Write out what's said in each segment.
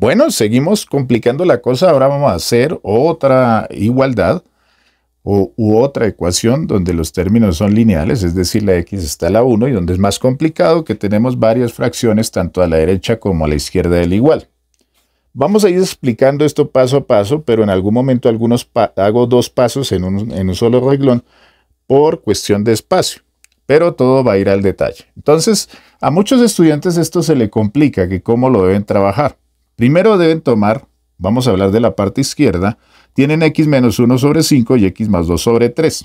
Bueno, seguimos complicando la cosa. Ahora vamos a hacer otra igualdad o, u otra ecuación donde los términos son lineales, es decir, la x está a la 1 y donde es más complicado que tenemos varias fracciones tanto a la derecha como a la izquierda del igual. Vamos a ir explicando esto paso a paso, pero en algún momento algunos hago dos pasos en un, en un solo reglón por cuestión de espacio pero todo va a ir al detalle. Entonces, a muchos estudiantes esto se le complica, que cómo lo deben trabajar. Primero deben tomar, vamos a hablar de la parte izquierda, tienen x menos 1 sobre 5 y x más 2 sobre 3.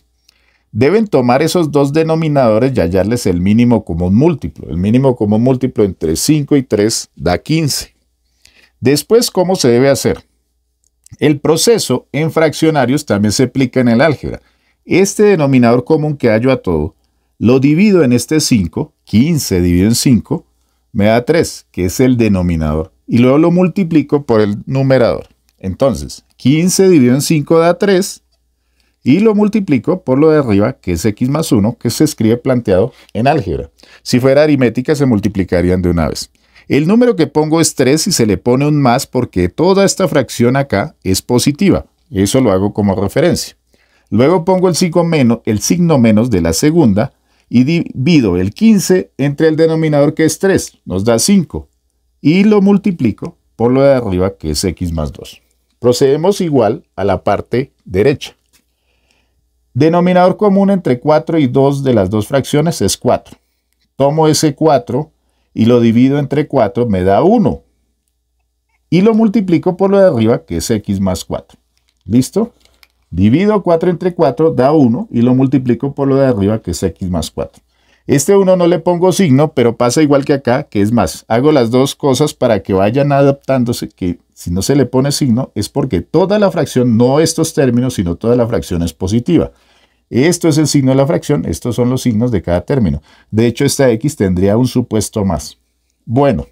Deben tomar esos dos denominadores y hallarles el mínimo común múltiplo. El mínimo común múltiplo entre 5 y 3 da 15. Después, ¿cómo se debe hacer? El proceso en fraccionarios también se aplica en el álgebra. Este denominador común que hallo a todo, lo divido en este 5, 15 dividido en 5, me da 3, que es el denominador y luego lo multiplico por el numerador. Entonces, 15 dividido en 5 da 3 y lo multiplico por lo de arriba, que es x más 1, que se escribe planteado en álgebra. Si fuera aritmética, se multiplicarían de una vez. El número que pongo es 3 y se le pone un más porque toda esta fracción acá es positiva. Eso lo hago como referencia. Luego pongo el signo menos, el signo menos de la segunda y divido el 15 entre el denominador que es 3, nos da 5 y lo multiplico por lo de arriba que es x más 2. Procedemos igual a la parte derecha. Denominador común entre 4 y 2 de las dos fracciones es 4. Tomo ese 4 y lo divido entre 4, me da 1. Y lo multiplico por lo de arriba, que es x más 4. ¿Listo? Divido 4 entre 4, da 1, y lo multiplico por lo de arriba, que es x más 4. Este 1 no le pongo signo, pero pasa igual que acá, que es más. Hago las dos cosas para que vayan adaptándose, que si no se le pone signo es porque toda la fracción, no estos términos, sino toda la fracción es positiva. Esto es el signo de la fracción, estos son los signos de cada término. De hecho, esta x tendría un supuesto más. Bueno,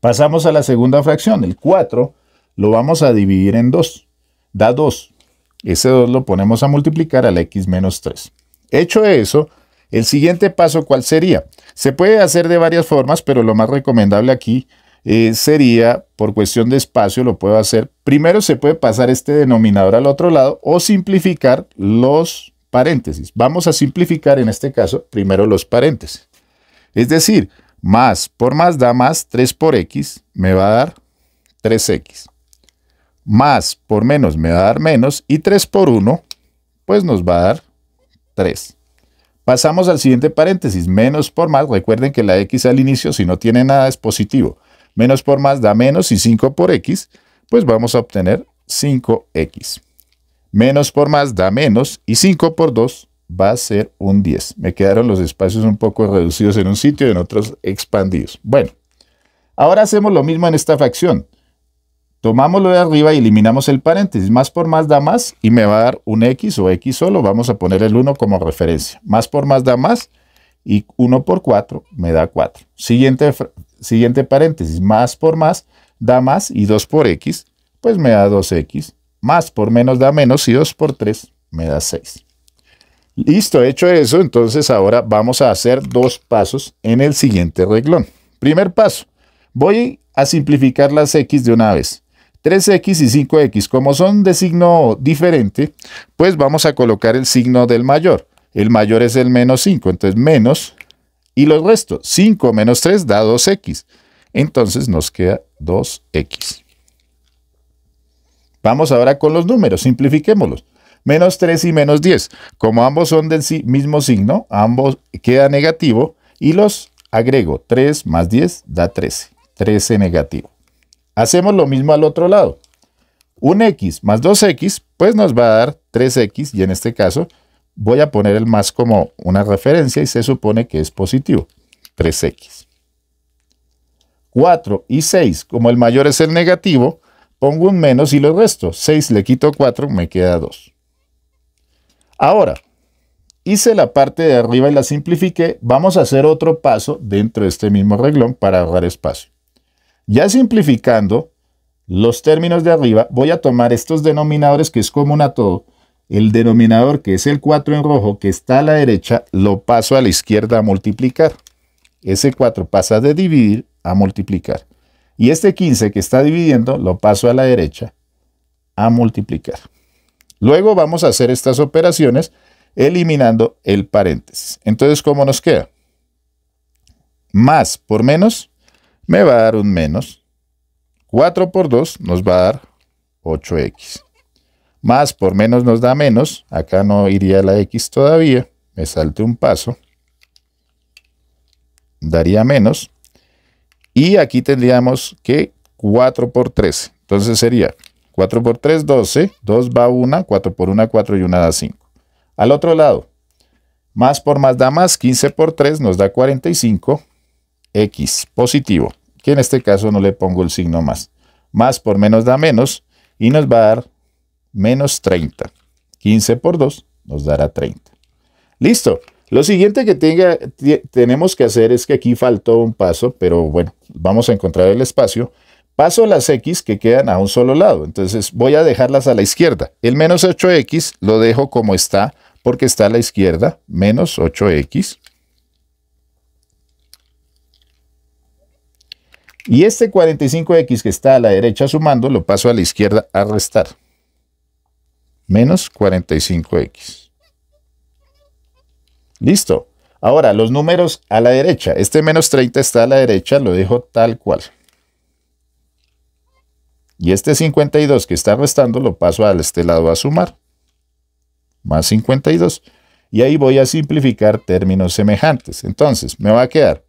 pasamos a la segunda fracción, el 4 lo vamos a dividir en 2, da 2. Ese 2 lo ponemos a multiplicar a la x menos 3. Hecho eso, el siguiente paso, ¿cuál sería? Se puede hacer de varias formas, pero lo más recomendable aquí eh, sería, por cuestión de espacio, lo puedo hacer. Primero se puede pasar este denominador al otro lado o simplificar los paréntesis. Vamos a simplificar en este caso primero los paréntesis. Es decir, más por más da más 3 por x me va a dar 3x. Más por menos me va a dar menos y 3 por 1 pues nos va a dar 3. Pasamos al siguiente paréntesis, menos por más, recuerden que la x al inicio si no tiene nada es positivo. Menos por más da menos y 5 por x, pues vamos a obtener 5x. Menos por más da menos y 5 por 2 va a ser un 10. Me quedaron los espacios un poco reducidos en un sitio y en otros expandidos. Bueno, ahora hacemos lo mismo en esta facción. Tomamos lo de arriba y eliminamos el paréntesis. Más por más da más y me va a dar un x o x solo. Vamos a poner el 1 como referencia. Más por más da más y 1 por 4 me da 4. Siguiente, siguiente paréntesis. Más por más da más y 2 por x, pues me da 2x. Más por menos da menos y 2 por 3 me da 6. Listo, hecho eso, entonces ahora vamos a hacer dos pasos en el siguiente reglón. Primer paso, voy a simplificar las x de una vez. 3x y 5x, como son de signo diferente, pues vamos a colocar el signo del mayor. El mayor es el menos 5, entonces menos y los restos. 5 menos 3 da 2x. Entonces nos queda 2x. Vamos ahora con los números, simplifiquémoslos. Menos 3 y menos 10. Como ambos son del mismo signo, ambos queda negativo y los agrego. 3 más 10 da 13. 13 negativo. Hacemos lo mismo al otro lado. Un x más 2x, pues nos va a dar 3x y en este caso voy a poner el más como una referencia y se supone que es positivo. 3x. 4 y 6, como el mayor es el negativo, pongo un menos y lo resto. 6 le quito 4, me queda 2. Ahora, hice la parte de arriba y la simplifiqué. Vamos a hacer otro paso dentro de este mismo reglón para ahorrar espacio. Ya simplificando los términos de arriba, voy a tomar estos denominadores que es común a todo. El denominador que es el 4 en rojo, que está a la derecha, lo paso a la izquierda a multiplicar. Ese 4 pasa de dividir a multiplicar. Y este 15 que está dividiendo, lo paso a la derecha a multiplicar. Luego vamos a hacer estas operaciones eliminando el paréntesis. Entonces, ¿cómo nos queda? Más por menos me va a dar un menos. 4 por 2 nos va a dar 8x. Más por menos nos da menos. Acá no iría la x todavía. Me salte un paso. Daría menos. Y aquí tendríamos que 4 por 13. Entonces sería 4 por 3, 12. 2 va 1, 4 por 1, 4 y 1 da 5. Al otro lado, más por más da más. 15 por 3 nos da 45. X positivo que en este caso no le pongo el signo más. Más por menos da menos y nos va a dar menos 30. 15 por 2 nos dará 30. Listo. Lo siguiente que tenga, tenemos que hacer es que aquí faltó un paso, pero bueno, vamos a encontrar el espacio. Paso las x que quedan a un solo lado, entonces voy a dejarlas a la izquierda. El menos 8x lo dejo como está porque está a la izquierda, menos 8x. Y este 45x que está a la derecha sumando, lo paso a la izquierda a restar. Menos 45x. Listo. Ahora, los números a la derecha. Este menos 30 está a la derecha, lo dejo tal cual. Y este 52 que está restando lo paso a este lado a sumar. Más 52. Y ahí voy a simplificar términos semejantes. Entonces, me va a quedar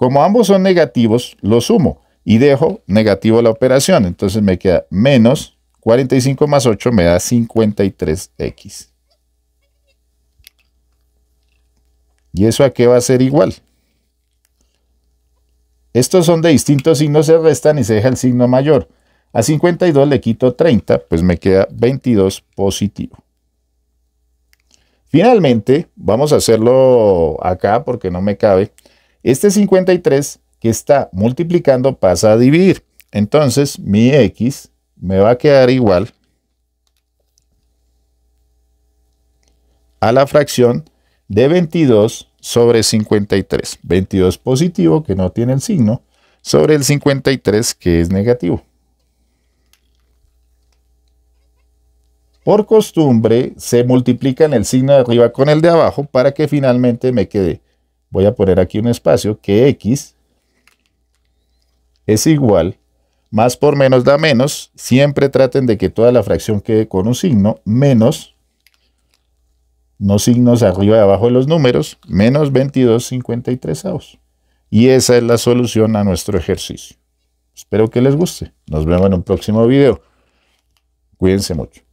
como ambos son negativos, lo sumo y dejo negativo la operación. Entonces me queda menos 45 más 8 me da 53x. ¿Y eso a qué va a ser igual? Estos son de distintos signos, se restan y se deja el signo mayor. A 52 le quito 30, pues me queda 22 positivo. Finalmente, vamos a hacerlo acá porque no me cabe. Este 53 que está multiplicando pasa a dividir. Entonces mi x me va a quedar igual a la fracción de 22 sobre 53. 22 positivo, que no tiene el signo, sobre el 53, que es negativo. Por costumbre, se multiplican el signo de arriba con el de abajo para que finalmente me quede voy a poner aquí un espacio que x es igual, más por menos da menos, siempre traten de que toda la fracción quede con un signo, menos, no signos arriba y abajo de los números, menos 22,53 avos. Y esa es la solución a nuestro ejercicio. Espero que les guste. Nos vemos en un próximo video. Cuídense mucho.